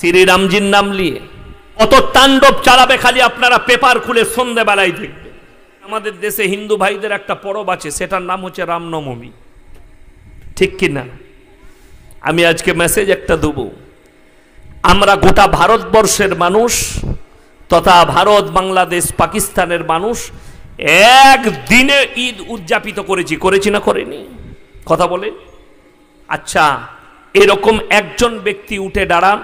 শ্রীরামজির নাম নিয়ে কত তাণ্ডব চালাবে খালি আপনারা পেপার খুলে সন্ধেবেলায় দেখবে আমাদের দেশে হিন্দু ভাইদের একটা পরব আছে সেটার নাম হচ্ছে রামনবমী ঠিক কি না আমি আজকে মেসেজ একটা দেব আমরা গোটা ভারতবর্ষের মানুষ তথা ভারত বাংলাদেশ পাকিস্তানের মানুষ এক দিনে ঈদ উদযাপিত করেছি করেছি না করেনি কথা বলে আচ্ছা এরকম একজন ব্যক্তি উঠে দাঁড়ান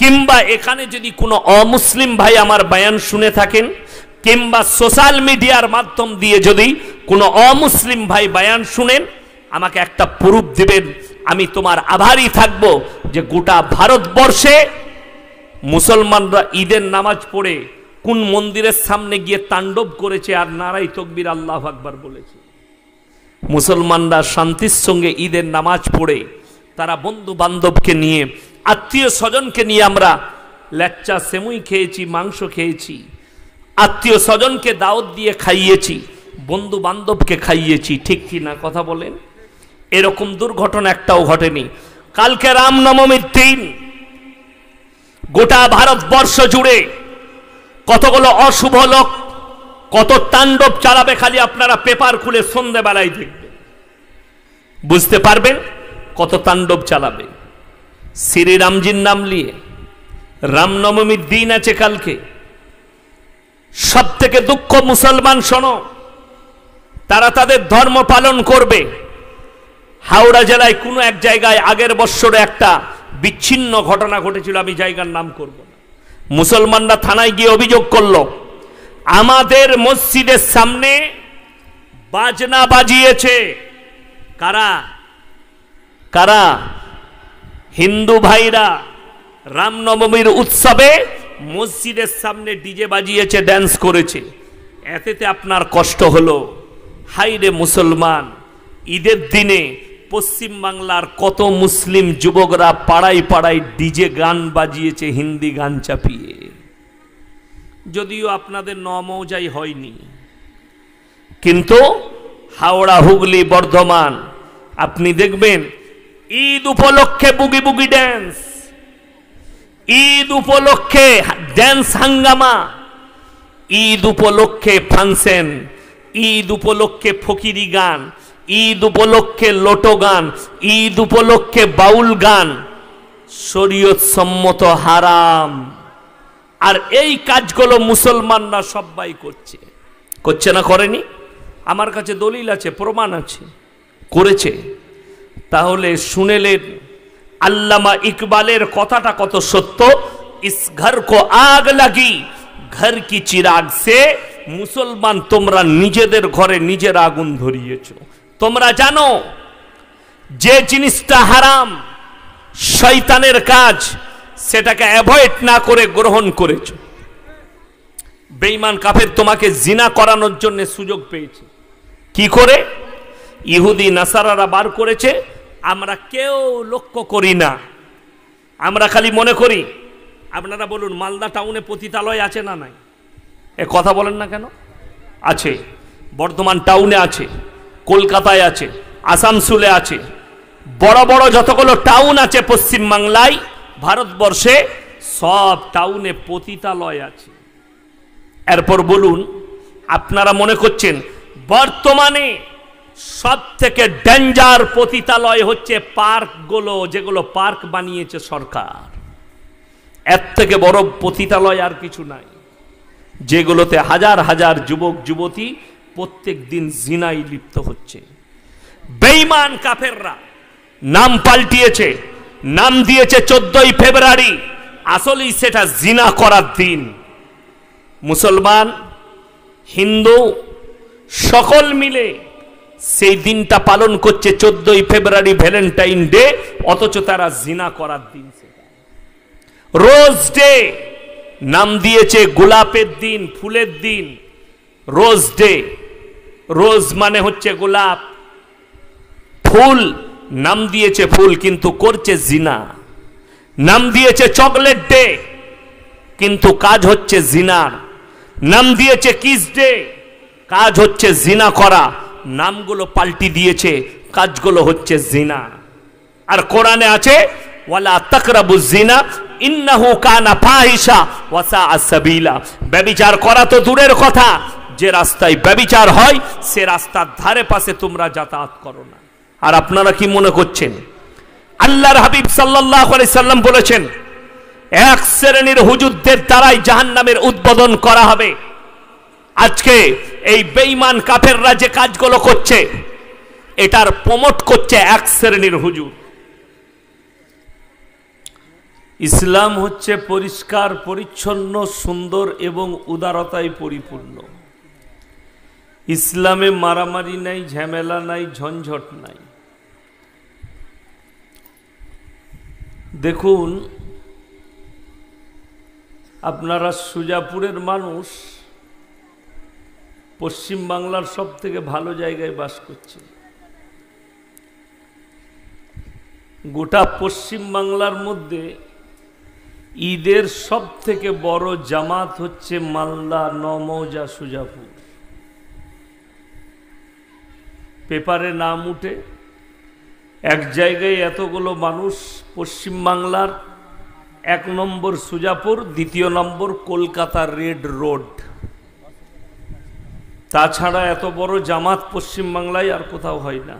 কিংবা এখানে যদি কোনো অমুসলিম ভাই আমার বায়ান শুনে থাকেন কিংবা সোশ্যাল মিডিয়ার মাধ্যম দিয়ে যদি কোনো অমুসলিম ভাই বায়ান শুনেন আমাকে একটা প্রুফ দিবেন আমি তোমার আভারই থাকব যে গোটা ভারতবর্ষে মুসলমানরা ঈদের নামাজ পড়ে কোন মন্দিরের সামনে গিয়ে তাণ্ডব করেছে আর নারাই তকবির আল্লাহ আকবার বলেছে মুসলমানরা শান্তির সঙ্গে ঈদের নামাজ পড়ে তারা বন্ধু বান্ধবকে নিয়ে আত্মীয় স্বজনকে নিয়ে আমরা লেচ্চা সেমুই খেয়েছি মাংস খেয়েছি আত্মীয় স্বজনকে দাওয়াত দিয়ে খাইয়েছি বন্ধু বান্ধবকে খাইয়েছি ঠিক কি না কথা বলেন এরকম দুর্ঘটনা একটাও ঘটেনি কালকে রামনবমীর দিন গোটা ভারতবর্ষ জুড়ে কতগুলো অশুভ লোক কত তাণ্ডব চালাবে খালি আপনারা পেপার খুলে সন্ধ্যেবেলায় দেখবেন বুঝতে পারবেন কত তাণ্ডব চালাবে শ্রীরামজির নাম নিয়ে রামনবমীর দিন আছে কালকে সব থেকে দুঃখ মুসলমান শোনো তারা তাদের ধর্ম পালন করবে হাওড়া জেলায় কোনো এক জায়গায় আগের বৎসরে একটা বিচ্ছিন্ন ঘটনা ঘটেছিল আমি জায়গার নাম করব না মুসলমানরা থানায় গিয়ে অভিযোগ করল আমাদের মসজিদের সামনে বাজনা বাজিয়েছে কারা কারা হিন্দু ভাইরা রামনবমীর উৎসবে মসজিদের সামনে ডিজে বাজিয়েছে ড্যান্স করেছে এতেতে আপনার কষ্ট হলো হাইরে মুসলমান ঈদের দিনে পশ্চিমবাংলার কত মুসলিম যুবকরা পাড়ায় পাড়ায় ডিজে গান বাজিয়েছে হিন্দি গান চাপিয়ে যদিও আপনাদের নমৌজাই হয়নি কিন্তু হাওড়া হুগলি বর্ধমান আপনি দেখবেন ঈদ উপলক্ষে বুগি বুগি ড্যান্স ঈদ উপলক্ষে ড্যান্স হাঙ্গামা ঈদ উপলক্ষে ফাংশন ঈদ উপলক্ষে ফকিরি গান ঈদ উপলক্ষে লোটো গান ঈদ উপলক্ষে বাউল গান শরীয়ত সম্মত হারাম আর এই কাজগুলো মুসলমানরা সবাই করছে করছে না করেনি আমার কাছে দলিল আছে প্রমাণ আছে করেছে তাহলে শুনেলেন আল্লামা ইকবালের কথাটা কত সত্য ইস ঘর কো আগ লাগি ঘর কি চিরাগ সে মুসলমান তোমরা নিজেদের ঘরে নিজের আগুন ধরিয়েছ তোমরা জানো যে জিনিসটা হারাম শয়তানের কাজ সেটাকে অ্যাভয়েড না করে গ্রহণ করেছ বেঈমান কাফের তোমাকে জিনা করানোর জন্য সুযোগ পেয়েছে কি করে ইহুদি নাসারারা বার করেছে আমরা কেউ লক্ষ্য করি না আমরা খালি মনে করি আপনারা বলুন মালদা টাউনে পতিতালয় আছে না নাই এ কথা বলেন না কেন আছে বর্ধমান টাউনে আছে কলকাতায় আছে আসানসুলে আছে বড় বড় যতগুলো টাউন আছে পশ্চিমবাংলায় ভারতবর্ষে সব টাউনে পতিতালয় আছে এরপর বলুন আপনারা মনে করছেন বর্তমানে সবথেকে ডেঞ্জার পতিতালয় হচ্ছে পার্কগুলো যেগুলো পার্ক বানিয়েছে সরকার এর থেকে বড় পতিতালয় আর কিছু নাই যেগুলোতে হাজার হাজার যুবক যুবতী প্রত্যেক দিন জিনাই লিপ্ত হচ্ছে বেইমান কাফেররা নাম পাল্টিয়েছে নাম দিয়েছে চোদ্দই ফেব্রুয়ারি আসলেই সেটা জিনা করার দিন মুসলমান হিন্দু সকল মিলে সেই দিনটা পালন করছে চোদ্দই ফেব্রুয়ারি ভ্যালেন্টাইন ডে অথচ তারা জিনা করার দিন রোজ ডে নাম দিয়েছে গোলাপের দিন ফুলের দিন রোজ ডে রোজ মানে হচ্ছে গোলাপ ফুল নাম দিয়েছে ফুল কিন্তু করছে জিনা নাম দিয়েছে চকলেট ডে কিন্তু কাজ হচ্ছে জিনার নাম দিয়েছে কিস ডে কাজ হচ্ছে জিনা করা নামগুলো পাল্টি দিয়েছে কাজগুলো হচ্ছে জিনা আর কোরআনে আছে ওয়ালা তাকরাবু জিনা ইন্নাহু কানা ফাহিশা ওয়াসা আসাবিলা ব্যবিচার করা তো দূরের কথা যে রাস্তায় ব্যবিচার হয় সে রাস্তার ধারে পাশে তোমরা যাতায়াত করো না আর আপনারা কি মনে করছেন আল্লাহর হাবিব সাল্লাহ সাল্লাম বলেছেন এক শ্রেণীর হুজুরদের দ্বারাই জাহান্নামের উদ্বোধন করা হবে আজকে এই বেঈমান কাফেররা যে কাজগুলো করছে এটার প্রমোট করছে এক শ্রেণীর হুজুর ইসলাম হচ্ছে পরিষ্কার পরিচ্ছন্ন সুন্দর এবং উদারতায় পরিপূর্ণ ইসলামে মারামারি নাই ঝামেলা নাই ঝঞ্ঝট নাই দেখুন আপনারা সুজাপুরের মানুষ পশ্চিমবাংলার সব থেকে ভালো জায়গায় বাস করছে গোটা পশ্চিমবাংলার মধ্যে ঈদের সব থেকে বড় জামাত হচ্ছে মালদা নমৌজা সুজাপুর পেপারে নাম উঠে এক জায়গায় এতগুলো মানুষ পশ্চিমবাংলার এক নম্বর সুজাপুর দ্বিতীয় নম্বর কলকাতা রেড রোড তাছাড়া এত বড় জামাত পশ্চিমবাংলায় আর কোথাও হয় না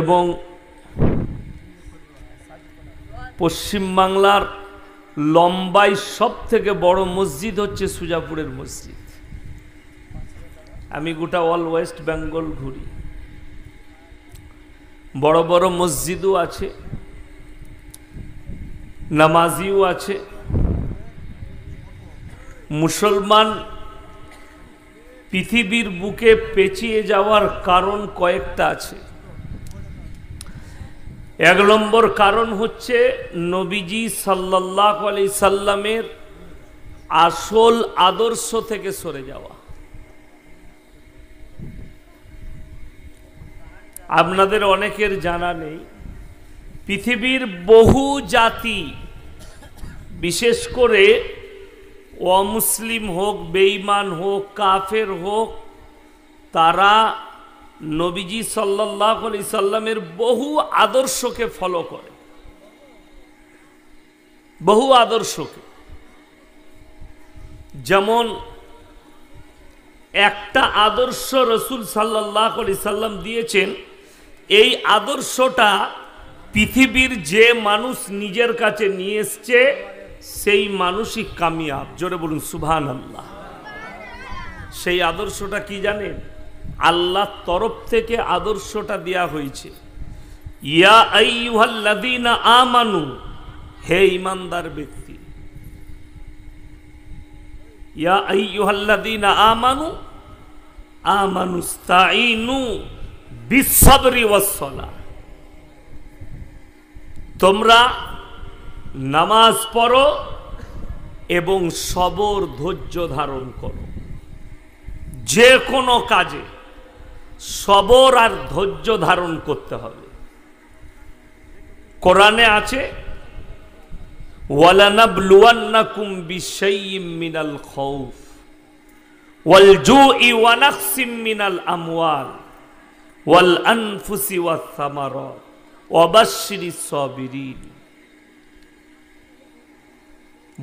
এবং পশ্চিমবাংলার লম্বাই সব থেকে বড় মসজিদ হচ্ছে সুজাপুরের মসজিদ আমি গোটা অল ওয়েস্ট বেঙ্গল ঘুরি বড় বড় মসজিদও আছে নামাজিও আছে মুসলমান পৃথিবীর বুকে পেঁচিয়ে যাওয়ার কারণ কয়েকটা আছে এক নম্বর কারণ হচ্ছে নবীজি সাল্লাহ আলি সাল্লামের আসল আদর্শ থেকে সরে যাওয়া আপনাদের অনেকের জানা নেই পৃথিবীর বহু জাতি বিশেষ করে অমুসলিম হোক বেঈমান হোক কাফের হোক তারা নবীজি সাল্লাহ আলি সাল্লামের বহু আদর্শকে ফলো করে বহু আদর্শকে যেমন একটা আদর্শ রসুল সাল্লাহ আলি সাল্লাম দিয়েছেন এই আদর্শটা পৃথিবীর যে মানুষ নিজের কাছে নিয়ে এসছে সেই মানুষই কামিয়াব জোরে বলুন সুবহান আল্লাহ সেই আদর্শটা কি জানেন আল্লাহ তরফ থেকে আদর্শটা দেয়া হয়েছে ইয়া আইহাল্লাদিনা আমানু হে ইমানদার ব্যক্তি ইয়া আইহাল্লাদিনা আমানু আমানু স্তাইনু বিসবরি ওয়াসসালা তোমরা নামাজ পড়ো এবং সবর ধৈর্য ধারণ করো যে কোনো কাজে সবর আর ধৈর্য ধারণ করতে হবে কোরআনে আছে ওয়ালানাবলুয়ান্নাকুম মিনাল মিনাল আমওয়াল ওয়াল আনফুসি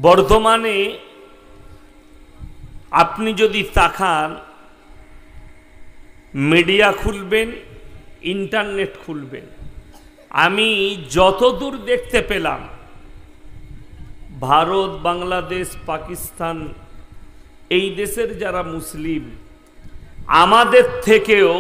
বর্ধমানে আপনি যদি তাকান মিডিয়া খুলবেন ইন্টারনেট খুলবেন আমি যতদূর দেখতে পেলাম ভারত বাংলাদেশ পাকিস্তান এই দেশের যারা মুসলিম আমাদের থেকেও